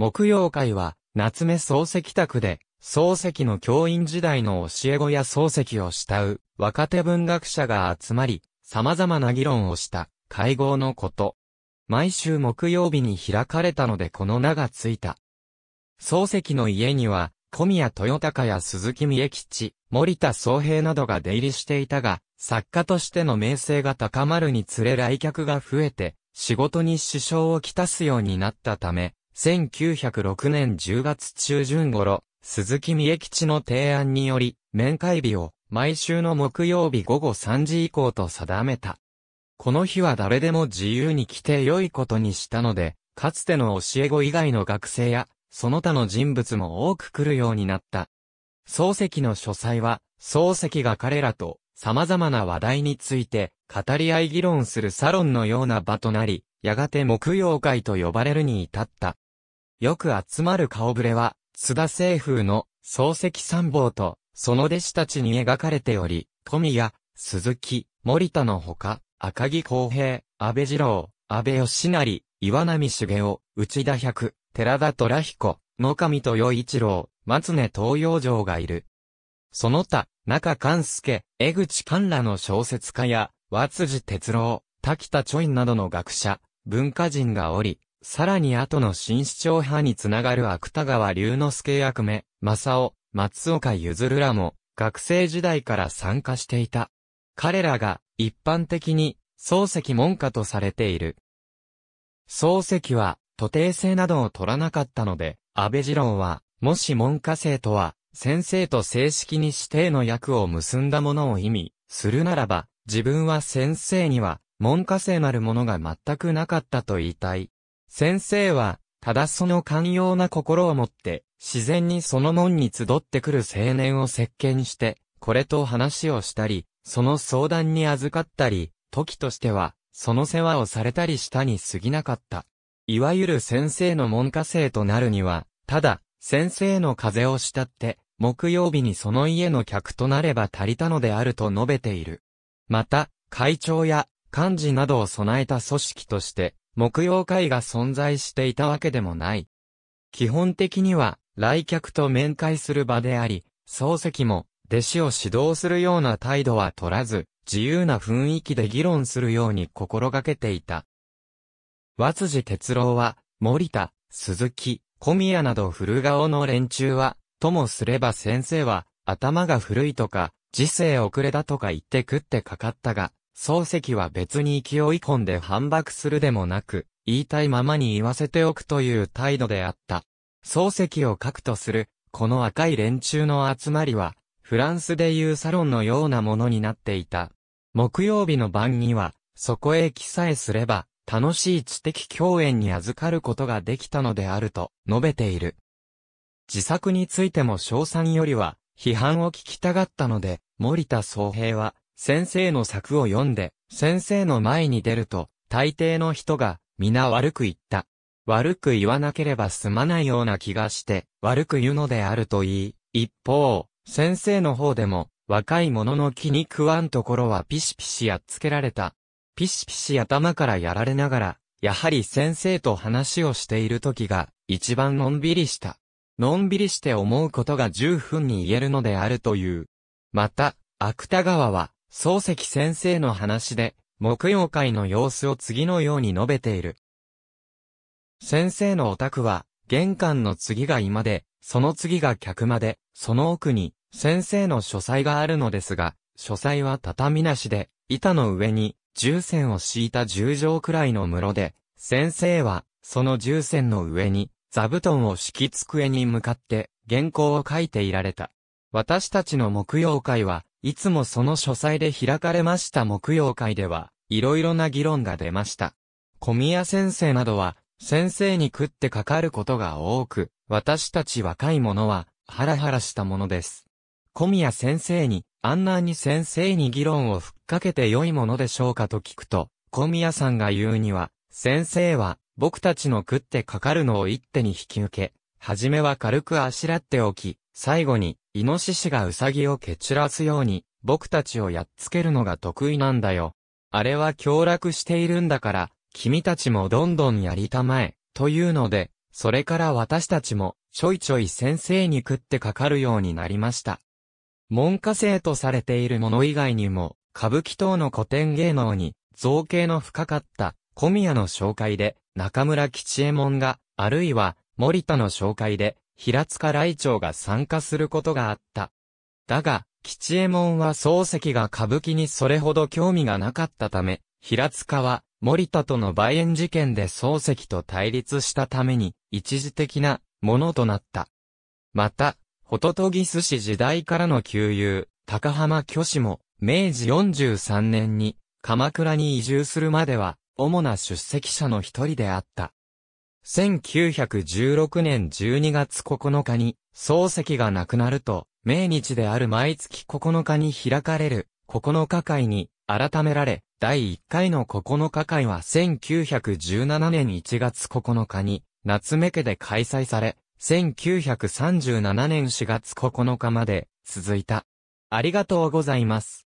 木曜会は、夏目漱石宅で、漱石の教員時代の教え子や漱石を慕う、若手文学者が集まり、様々な議論をした、会合のこと。毎週木曜日に開かれたのでこの名がついた。漱石の家には、小宮豊隆や鈴木美恵吉、森田宗平などが出入りしていたが、作家としての名声が高まるにつれ来客が増えて、仕事に支障をきたすようになったため、1906年10月中旬頃、鈴木三重吉の提案により、面会日を毎週の木曜日午後3時以降と定めた。この日は誰でも自由に来て良いことにしたので、かつての教え子以外の学生や、その他の人物も多く来るようになった。漱石の書斎は、漱石が彼らと様々な話題について語り合い議論するサロンのような場となり、やがて木曜会と呼ばれるに至った。よく集まる顔ぶれは、津田清風の漱石参謀と、その弟子たちに描かれており、富谷、鈴木、森田のほか、赤木公平、安倍二郎、安倍義成、岩波茂雄、内田百、寺田虎彦、野上豊一郎、松根東洋城がいる。その他、中勘助、江口寛らの小説家や、和辻哲郎、滝田著院などの学者、文化人がおり、さらに後の新市長派につながる芥川龍之介役目、正雄、松岡譲らも、学生時代から参加していた。彼らが、一般的に、漱石門下とされている。漱石は、徒弟制などを取らなかったので、安倍次郎は、もし門下生とは、先生と正式に指定の役を結んだものを意味、するならば、自分は先生には、門下生なるものが全くなかったと言いたい。先生は、ただその寛容な心を持って、自然にその門に集ってくる青年を席巻して、これと話をしたり、その相談に預かったり、時としては、その世話をされたりしたに過ぎなかった。いわゆる先生の門下生となるには、ただ、先生の風を慕って、木曜日にその家の客となれば足りたのであると述べている。また、会長や幹事などを備えた組織として、木曜会が存在していたわけでもない。基本的には、来客と面会する場であり、漱石も、弟子を指導するような態度は取らず、自由な雰囲気で議論するように心がけていた。和辻哲郎は、森田、鈴木、小宮など古顔の連中は、ともすれば先生は、頭が古いとか、時世遅れだとか言って食ってかかったが、漱石は別に勢い込んで反駁するでもなく、言いたいままに言わせておくという態度であった。漱石を書くとする、この赤い連中の集まりは、フランスでいうサロンのようなものになっていた。木曜日の晩には、そこへさえすれば、楽しい知的共演に預かることができたのであると述べている。自作についても賞賛よりは、批判を聞きたがったので、森田総平は、先生の作を読んで、先生の前に出ると、大抵の人が、皆悪く言った。悪く言わなければ済まないような気がして、悪く言うのであると言い、一方、先生の方でも、若い者の気に食わんところはピシピシやっつけられた。ピシピシ頭からやられながら、やはり先生と話をしている時が、一番のんびりした。のんびりして思うことが十分に言えるのであるという。また、芥川は、漱石先生の話で、木曜会の様子を次のように述べている。先生のお宅は、玄関の次が居間で、その次が客間で、その奥に、先生の書斎があるのですが、書斎は畳なしで、板の上に、重線を敷いた十畳くらいの室で、先生は、その重線の上に、座布団を敷き机に向かって原稿を書いていられた。私たちの木曜会はいつもその書斎で開かれました木曜会では、いろいろな議論が出ました。小宮先生などは、先生に食ってかかることが多く、私たち若い者は、ハラハラしたものです。小宮先生に、あんなに先生に議論をふっかけて良いものでしょうかと聞くと、小宮さんが言うには、先生は、僕たちの食ってかかるのを一手に引き受け、はじめは軽くあしらっておき、最後に、イノシシがウサギを蹴散らすように、僕たちをやっつけるのが得意なんだよ。あれは凶楽しているんだから、君たちもどんどんやりたまえ、というので、それから私たちも、ちょいちょい先生に食ってかかるようになりました。文科生とされているもの以外にも、歌舞伎等の古典芸能に、造形の深かった、小宮の紹介で中村吉右衛門が、あるいは森田の紹介で平塚来長が参加することがあった。だが、吉右衛門は漱石が歌舞伎にそれほど興味がなかったため、平塚は森田との梅園事件で漱石と対立したために一時的なものとなった。また、ホトトギス氏時代からの旧友、高浜巨子も、明治43年に、鎌倉に移住するまでは、主な出席者の一人であった。1916年12月9日に、漱石が亡くなると、命日である毎月9日に開かれる、9日会に、改められ、第1回の9日会は1917年1月9日に、夏目家で開催され、1937年4月9日まで続いた。ありがとうございます。